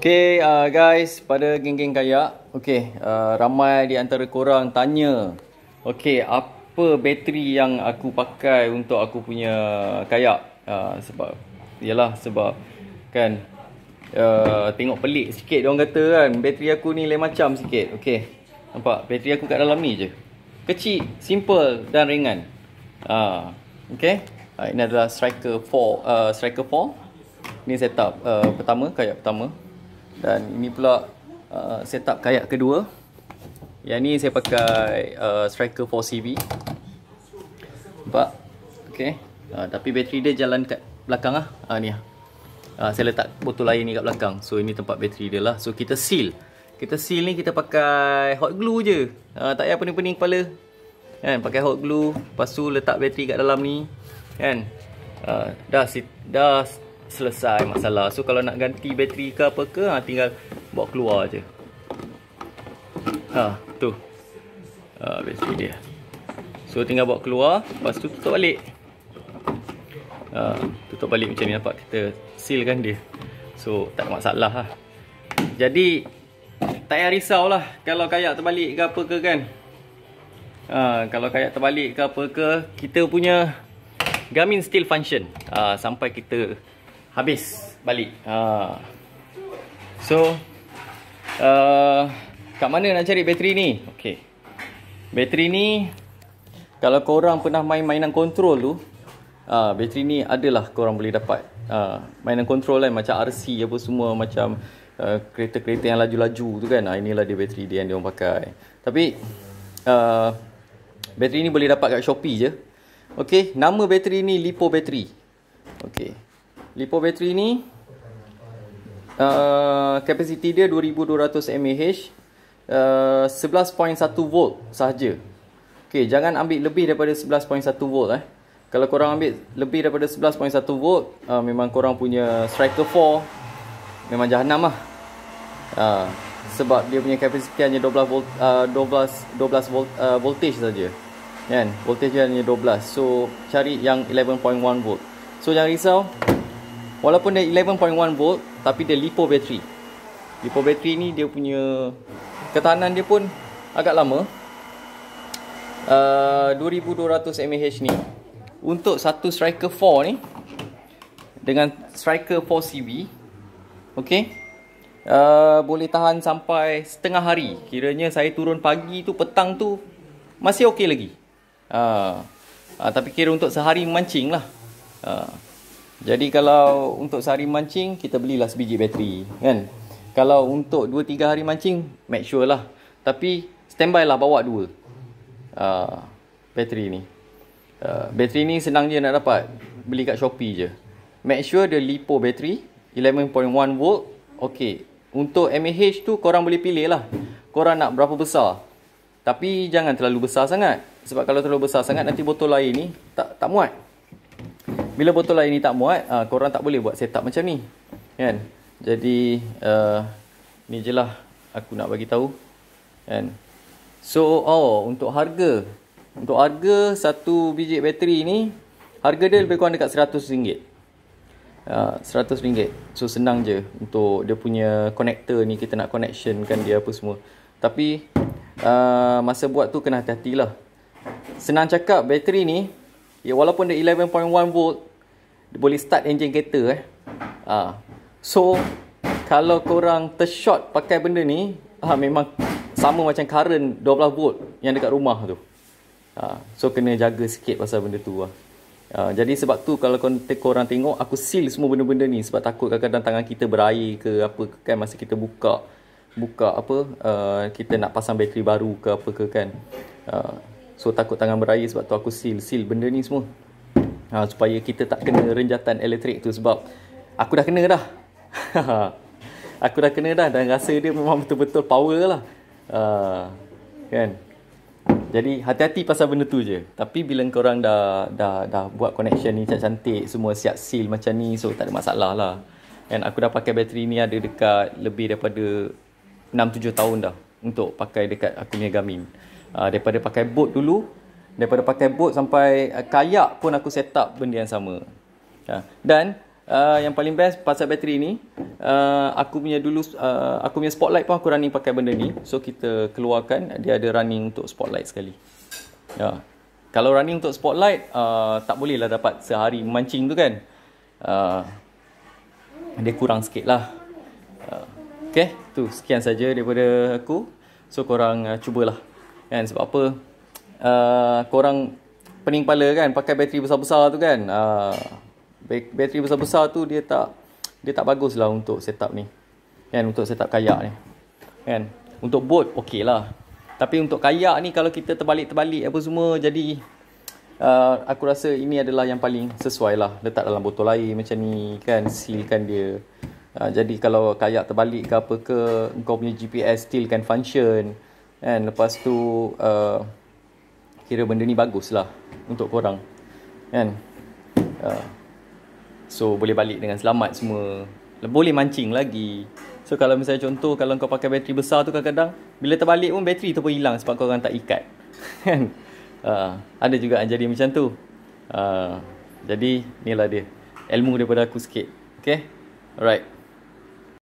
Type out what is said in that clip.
Okay uh, guys, pada geng-geng kayak Okay, uh, ramai di antara korang tanya Okay, apa bateri yang aku pakai untuk aku punya kayak uh, Sebab, yelah sebab kan uh, Tengok pelik sikit diorang kata kan Bateri aku ni lain macam sikit Okay, nampak? Bateri aku kat dalam ni je Kecil, simple dan ringan uh, ah, Okay, uh, ah, ini adalah Striker 4 uh, Striker 4 Ini setup uh, pertama, kayak pertama dan ini pula uh, setup kayak kedua. Yang ni saya pakai uh, Striker 4CV. Nampak? Okay. Uh, tapi bateri dia jalan kat belakang lah. Uh, ni lah. Uh, saya letak botol air ni kat belakang. So ini tempat bateri dia lah. So kita seal. Kita seal ni kita pakai hot glue je. Uh, tak payah pening-pening kepala. Kan? Pakai hot glue. Lepas tu letak bateri kat dalam ni. Kan? Uh, dah, dah selesai masalah. So kalau nak ganti bateri ke apa ke, ha, tinggal bawa keluar aje. Ha, tu. Ha, bateri dia. So tinggal bawa keluar, lepas tu tutup balik. Ha, tutup balik macam ni nampak kita sealkan dia. So tak ada masalah lah. Jadi tak payah risau lah kalau kayak terbalik ke apa ke kan. Ha, kalau kayak terbalik ke apa ke, kita punya Garmin still function. Ha, sampai kita habis balik. Ha. So uh, kat mana nak cari bateri ni? Okey. Bateri ni kalau kau orang pernah main mainan kontrol tu, uh, bateri ni adalah kau orang boleh dapat uh, mainan kontrol lain macam RC apa semua macam uh, kereta-kereta yang laju-laju tu kan. Ha uh, inilah dia bateri dia yang dia orang pakai. Tapi uh, bateri ni boleh dapat kat Shopee je. Okey, nama bateri ni Lipo bateri. Okey. Lipo bateri ni Kapasiti uh, dia 2200 mAh uh, 11.1 volt sahaja Okay, jangan ambil lebih daripada 11.1 volt eh Kalau korang ambil lebih daripada 11.1 volt uh, Memang korang punya Striker 4 Memang jahannam lah uh, Sebab dia punya kapasiti hanya 12 volt uh, 12, 12 volt, uh, voltage saja. Kan, voltage dia hanya 12 So, cari yang 11.1 volt So, jangan risau Walaupun dia 11.1 volt tapi dia lipo bateri. Lipo bateri ni dia punya ketahanan dia pun agak lama. Uh, ah, 2200 mAh ni untuk satu Striker 4 ni dengan Striker 4 CB okay, Uh, boleh tahan sampai setengah hari Kiranya saya turun pagi tu Petang tu Masih okey lagi uh, uh, Tapi kira untuk sehari memancing lah uh. Jadi kalau untuk sehari mancing, kita belilah sebiji bateri, kan? Kalau untuk 2-3 hari mancing, make sure lah. Tapi, standby lah bawa dua. Uh, bateri ni. Uh, bateri ni senang je nak dapat. Beli kat Shopee je. Make sure dia lipo bateri. 11.1 volt. Okey. Untuk MAH tu, korang boleh pilih lah. Korang nak berapa besar. Tapi, jangan terlalu besar sangat. Sebab kalau terlalu besar sangat, nanti botol air ni tak, tak muat bila botol air ni tak muat, uh, korang tak boleh buat setup macam ni. Kan? Jadi uh, ni lah aku nak bagi tahu. Kan? So oh untuk harga untuk harga satu biji bateri ni harga dia lebih kurang dekat RM100. RM100 uh, So senang je Untuk dia punya connector ni Kita nak connection kan dia apa semua Tapi uh, Masa buat tu kena hati-hati lah Senang cakap bateri ni ya, Walaupun dia 11.1 volt dia boleh start engine kereta eh. Ah. So kalau korang tershot pakai benda ni, ah memang sama macam current 12 volt yang dekat rumah tu. Ah. So kena jaga sikit pasal benda tu ah. Ah, jadi sebab tu kalau korang, korang tengok aku seal semua benda-benda ni sebab takut kadang-kadang tangan kita berair ke apa ke kan masa kita buka buka apa uh, kita nak pasang bateri baru ke apa ke kan. Ah. So takut tangan berair sebab tu aku seal seal benda ni semua ha, supaya kita tak kena renjatan elektrik tu sebab aku dah kena dah aku dah kena dah dan rasa dia memang betul-betul power lah uh, kan jadi hati-hati pasal benda tu je tapi bila korang dah dah dah buat connection ni cantik-cantik semua siap seal macam ni so tak ada masalah lah kan aku dah pakai bateri ni ada dekat lebih daripada 6-7 tahun dah untuk pakai dekat aku punya gamin. uh, daripada pakai boat dulu daripada pakai boat sampai uh, kayak pun aku set up benda yang sama ya. dan uh, yang paling best pasal bateri ni uh, aku punya dulu uh, aku punya spotlight pun aku running pakai benda ni so kita keluarkan dia ada running untuk spotlight sekali ya. kalau running untuk spotlight uh, tak bolehlah dapat sehari memancing tu kan uh, dia kurang sikit lah uh, ok tu sekian saja daripada aku so korang uh, cubalah kan sebab apa Uh, korang pening kepala kan pakai bateri besar-besar tu kan uh, bateri besar-besar tu dia tak dia tak bagus lah untuk setup ni kan untuk setup kayak ni kan untuk boat okey lah tapi untuk kayak ni kalau kita terbalik-terbalik apa semua jadi uh, aku rasa ini adalah yang paling sesuai lah letak dalam botol air macam ni kan sealkan dia uh, jadi kalau kayak terbalik ke apa ke kau punya GPS still can function kan lepas tu uh, kira benda ni bagus lah untuk korang kan uh, so boleh balik dengan selamat semua boleh mancing lagi so kalau misalnya contoh kalau kau pakai bateri besar tu kadang-kadang bila terbalik pun bateri tu pun hilang sebab kau orang tak ikat kan uh, ada juga yang jadi macam tu uh, jadi inilah dia ilmu daripada aku sikit okay alright